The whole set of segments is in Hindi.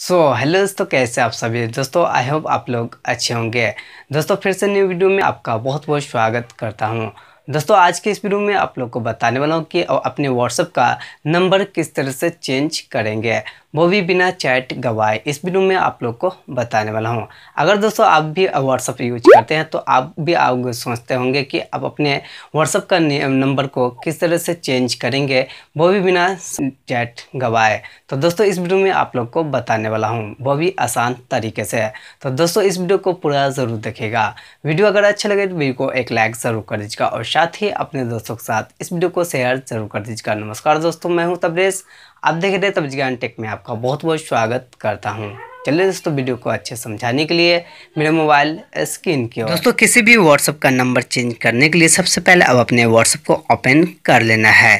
सो so, दोस्तों कैसे आप सभी दोस्तों आई होप आप लोग अच्छे होंगे दोस्तों फिर से न्यू वीडियो में आपका बहुत बहुत स्वागत करता हूँ दोस्तों आज के इस वीडियो में आप लोग को बताने वाला हूँ कि अपने व्हाट्सअप का नंबर किस तरह से चेंज करेंगे वो भी बिना चैट गवाए इस वीडियो में आप लोग को बताने वाला हूँ अगर दोस्तों आप भी व्हाट्सअप यूज करते हैं तो आप भी आप सोचते होंगे कि आप अपने व्हाट्सअप का नंबर को किस तरह से चेंज करेंगे वो भी बिना चैट गवाए तो दोस्तों इस वीडियो में आप लोग को बताने वाला हूँ वो भी आसान तरीके से तो दोस्तों इस वीडियो को पूरा ज़रूर देखेगा वीडियो अगर अच्छा लगे तो वीडियो को एक लाइक ज़रूर कर दीजिएगा और साथ ही अपने दोस्तों के साथ इस वीडियो को शेयर जरूर कर दीजिएगा नमस्कार दोस्तों मैं हूं तबरेज आप देख रहे तब ज्ञान टेक में आपका बहुत बहुत स्वागत करता हूं चलिए दोस्तों वीडियो को अच्छे समझाने के लिए मेरे मोबाइल स्क्रीन की दोस्तों किसी भी व्हाट्सअप का नंबर चेंज करने के लिए सबसे पहले अब अपने व्हाट्सअप को ओपन कर लेना है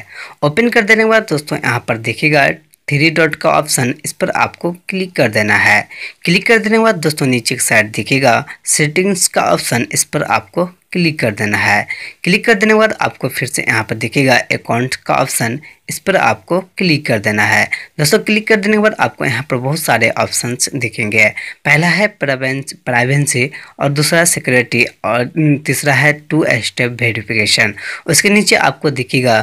ओपन कर देने के बाद दोस्तों यहाँ पर देखिएगा थ्री डॉट का ऑप्शन इस पर आपको क्लिक कर देना है क्लिक कर देने के बाद दोस्तों नीचे की साइड दिखेगा सेटिंग्स का ऑप्शन इस पर आपको क्लिक कर देना है क्लिक कर देने के बाद आपको फिर से यहाँ पर दिखेगा अकाउंट का ऑप्शन इस पर आपको क्लिक कर देना है दोस्तों क्लिक कर देने के बाद आपको यहाँ पर बहुत सारे ऑप्शंस दिखेंगे पहला है प्राइवेंसी और दूसरा सिक्योरिटी और तीसरा है टू स्टेप वेरिफिकेशन उसके नीचे आपको दिखेगा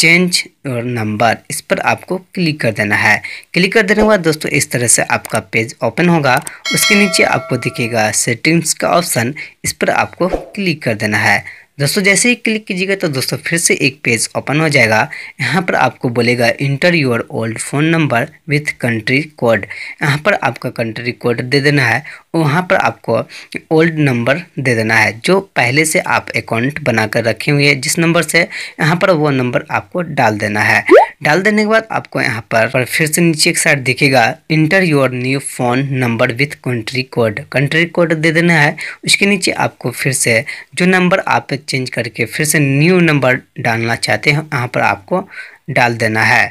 चेंज और नंबर इस पर आपको क्लिक कर देना है क्लिक कर देने के बाद दोस्तों इस तरह से आपका पेज ओपन होगा उसके नीचे आपको दिखेगा सेटिंग्स का ऑप्शन इस पर आपको क्लिक कर देना है दोस्तों जैसे ही क्लिक कीजिएगा तो दोस्तों फिर से एक पेज ओपन हो जाएगा यहाँ पर आपको बोलेगा enter your old phone number with country code यहाँ पर आपका कंट्री कोड दे देना है वहाँ पर आपको ओल्ड नंबर दे देना है जो पहले से आप अकाउंट बनाकर रखे हुए हैं जिस नंबर से यहाँ पर वो नंबर आपको डाल देना है डाल देने के बाद आपको यहाँ पर, पर फिर से नीचे एक साइड दिखेगा enter your new phone number with country code country code दे देना है उसके नीचे आपको फिर से जो नंबर आप चेंज करके फिर से न्यू नंबर डालना चाहते हैं यहाँ पर आपको डाल देना है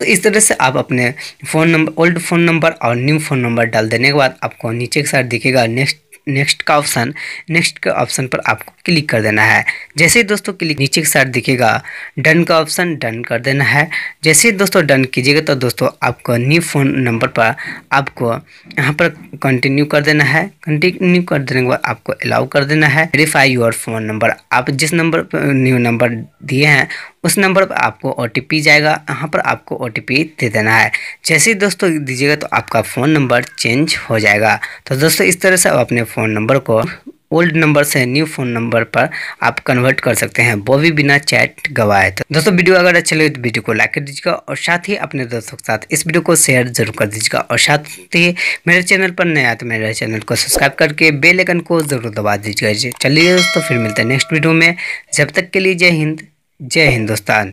तो इस तरह से आप अपने phone number old phone number और न्यू फ़ोन नंबर डाल देने के बाद आपको नीचे के साइड दिखेगा नेक्स्ट नेक्स्ट का ऑप्शन नेक्स्ट का ऑप्शन पर आपको क्लिक कर देना है जैसे ही दोस्तों क्लिक नीचे के साइड दिखेगा डन का ऑप्शन डन कर देना है जैसे ही दोस्तों डन कीजिएगा तो दोस्तों आपको न्यू फ़ोन नंबर पर आपको यहाँ पर कंटिन्यू कर देना है कंटिन्यू कर देने के बाद आपको अलाउ कर देना है वेरीफाई योर फ़ोन नंबर आप जिस नंबर न्यू नंबर दिए हैं उस नंबर पर आपको ओ जाएगा यहाँ पर आपको ओ दे देना है जैसे ही दोस्तों दीजिएगा तो आपका फ़ोन नंबर चेंज हो जाएगा तो दोस्तों इस तरह से आप अपने फ़ोन नंबर को ओल्ड नंबर से न्यू फ़ोन नंबर पर आप कन्वर्ट कर सकते हैं वो भी बिना चैट गवाए तो दोस्तों वीडियो अगर अच्छे लगे तो वीडियो को लाइक कर दीजिएगा और साथ ही अपने दोस्तों के साथ इस वीडियो को शेयर जरूर कर दीजिएगा और साथ ही मेरे चैनल पर नया आए तो मेरे चैनल को सब्सक्राइब करके बेल आइकन को जरूर दबा दीजिएगा चलिए दोस्तों फिर मिलते हैं नेक्स्ट वीडियो में जब तक के लिए जय हिंद जय हिंदुस्तान